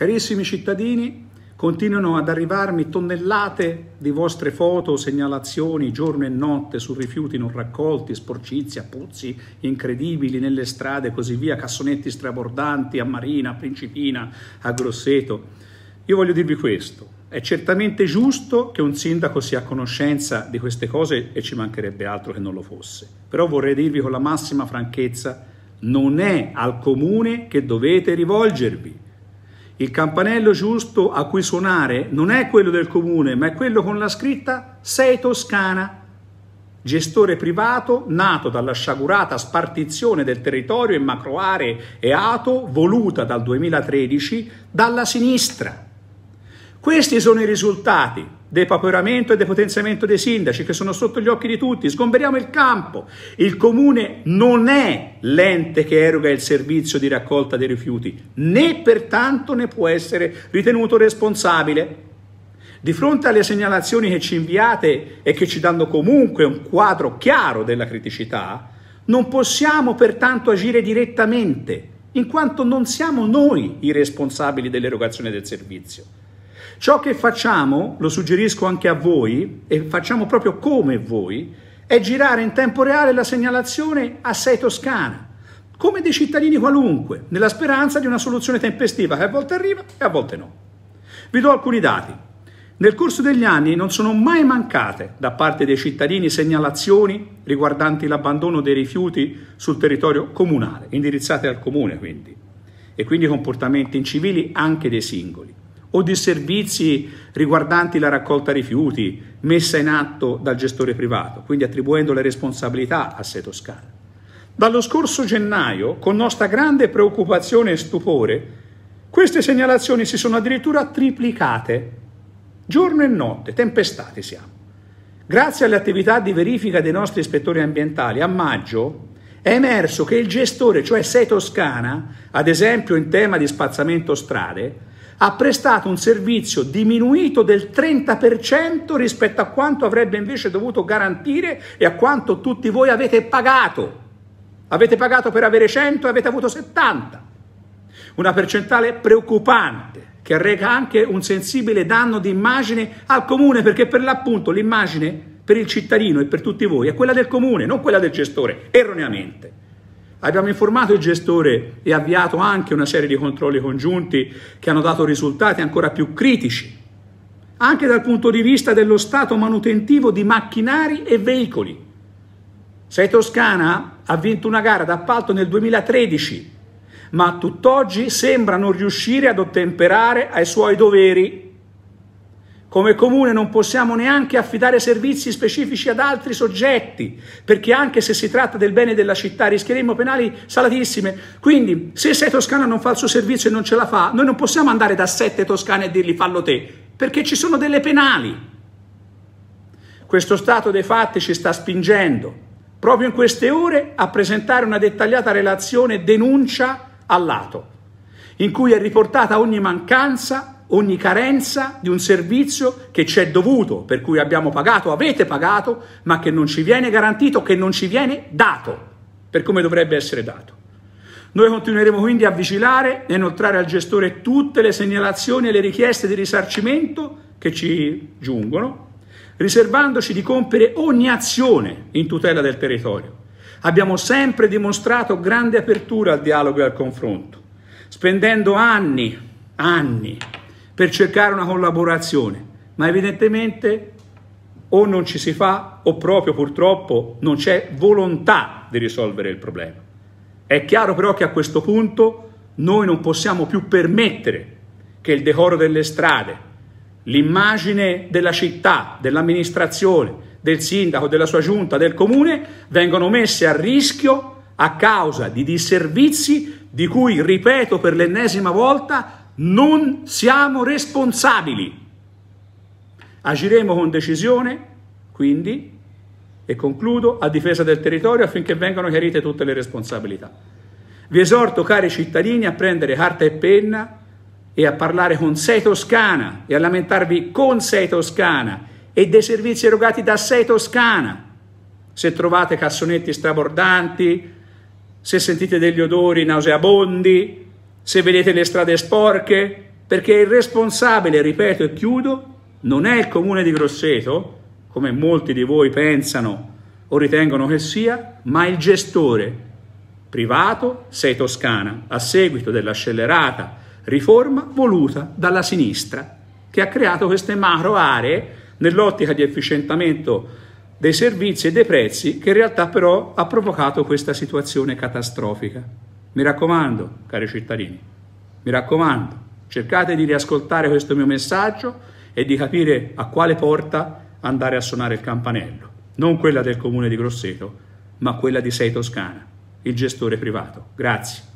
Carissimi cittadini, continuano ad arrivarmi tonnellate di vostre foto, segnalazioni giorno e notte su rifiuti non raccolti, sporcizia, puzzi incredibili nelle strade e così via, cassonetti strabordanti a Marina, a Principina, a Grosseto. Io voglio dirvi questo, è certamente giusto che un sindaco sia a conoscenza di queste cose e ci mancherebbe altro che non lo fosse, però vorrei dirvi con la massima franchezza, non è al comune che dovete rivolgervi il campanello giusto a cui suonare non è quello del comune, ma è quello con la scritta Sei Toscana, gestore privato nato dalla sciagurata spartizione del territorio in macroaree e ato voluta dal 2013 dalla sinistra. Questi sono i risultati depauperamento e depotenziamento dei sindaci che sono sotto gli occhi di tutti, sgomberiamo il campo. Il comune non è l'ente che eroga il servizio di raccolta dei rifiuti, né pertanto ne può essere ritenuto responsabile. Di fronte alle segnalazioni che ci inviate e che ci danno comunque un quadro chiaro della criticità, non possiamo pertanto agire direttamente, in quanto non siamo noi i responsabili dell'erogazione del servizio. Ciò che facciamo, lo suggerisco anche a voi, e facciamo proprio come voi, è girare in tempo reale la segnalazione a Sei Toscana, come dei cittadini qualunque, nella speranza di una soluzione tempestiva che a volte arriva e a volte no. Vi do alcuni dati. Nel corso degli anni non sono mai mancate da parte dei cittadini segnalazioni riguardanti l'abbandono dei rifiuti sul territorio comunale, indirizzate al comune quindi, e quindi comportamenti incivili anche dei singoli o di servizi riguardanti la raccolta rifiuti messa in atto dal gestore privato, quindi attribuendo le responsabilità a Se Toscana. Dallo scorso gennaio, con nostra grande preoccupazione e stupore, queste segnalazioni si sono addirittura triplicate, giorno e notte, tempestati siamo. Grazie alle attività di verifica dei nostri ispettori ambientali, a maggio è emerso che il gestore, cioè Sei Toscana, ad esempio in tema di spazzamento strade, ha prestato un servizio diminuito del 30% rispetto a quanto avrebbe invece dovuto garantire e a quanto tutti voi avete pagato. Avete pagato per avere 100 e avete avuto 70. Una percentuale preoccupante che reca anche un sensibile danno di immagine al comune perché per l'appunto l'immagine per il cittadino e per tutti voi è quella del comune, non quella del gestore, erroneamente. Abbiamo informato il gestore e avviato anche una serie di controlli congiunti che hanno dato risultati ancora più critici, anche dal punto di vista dello stato manutentivo di macchinari e veicoli. Sei Toscana ha vinto una gara d'appalto nel 2013, ma tutt'oggi sembra non riuscire ad ottemperare ai suoi doveri come comune non possiamo neanche affidare servizi specifici ad altri soggetti, perché anche se si tratta del bene della città rischieremmo penali salatissime. Quindi, se sei toscano non fa il suo servizio e non ce la fa, noi non possiamo andare da sette toscane e dirgli fallo te, perché ci sono delle penali. Questo stato dei fatti ci sta spingendo, proprio in queste ore, a presentare una dettagliata relazione denuncia lato, in cui è riportata ogni mancanza ogni carenza di un servizio che ci è dovuto, per cui abbiamo pagato, avete pagato, ma che non ci viene garantito, che non ci viene dato, per come dovrebbe essere dato. Noi continueremo quindi a vigilare e inoltrare al gestore tutte le segnalazioni e le richieste di risarcimento che ci giungono, riservandoci di compiere ogni azione in tutela del territorio. Abbiamo sempre dimostrato grande apertura al dialogo e al confronto, spendendo anni, anni, per cercare una collaborazione, ma evidentemente o non ci si fa o proprio purtroppo non c'è volontà di risolvere il problema. È chiaro però che a questo punto noi non possiamo più permettere che il decoro delle strade, l'immagine della città, dell'amministrazione, del sindaco, della sua giunta, del comune vengano messe a rischio a causa di disservizi di cui, ripeto per l'ennesima volta, non siamo responsabili. Agiremo con decisione, quindi, e concludo, a difesa del territorio affinché vengano chiarite tutte le responsabilità. Vi esorto, cari cittadini, a prendere carta e penna e a parlare con Sei Toscana e a lamentarvi con Sei Toscana e dei servizi erogati da Sei Toscana. Se trovate cassonetti strabordanti, se sentite degli odori nauseabondi, se vedete le strade sporche, perché il responsabile, ripeto e chiudo, non è il comune di Grosseto, come molti di voi pensano o ritengono che sia, ma il gestore privato Sei Toscana, a seguito della scellerata riforma voluta dalla sinistra, che ha creato queste macro aree nell'ottica di efficientamento dei servizi e dei prezzi, che in realtà però ha provocato questa situazione catastrofica. Mi raccomando, cari cittadini, mi raccomando, cercate di riascoltare questo mio messaggio e di capire a quale porta andare a suonare il campanello, non quella del comune di Grosseto, ma quella di Sei Toscana, il gestore privato. Grazie.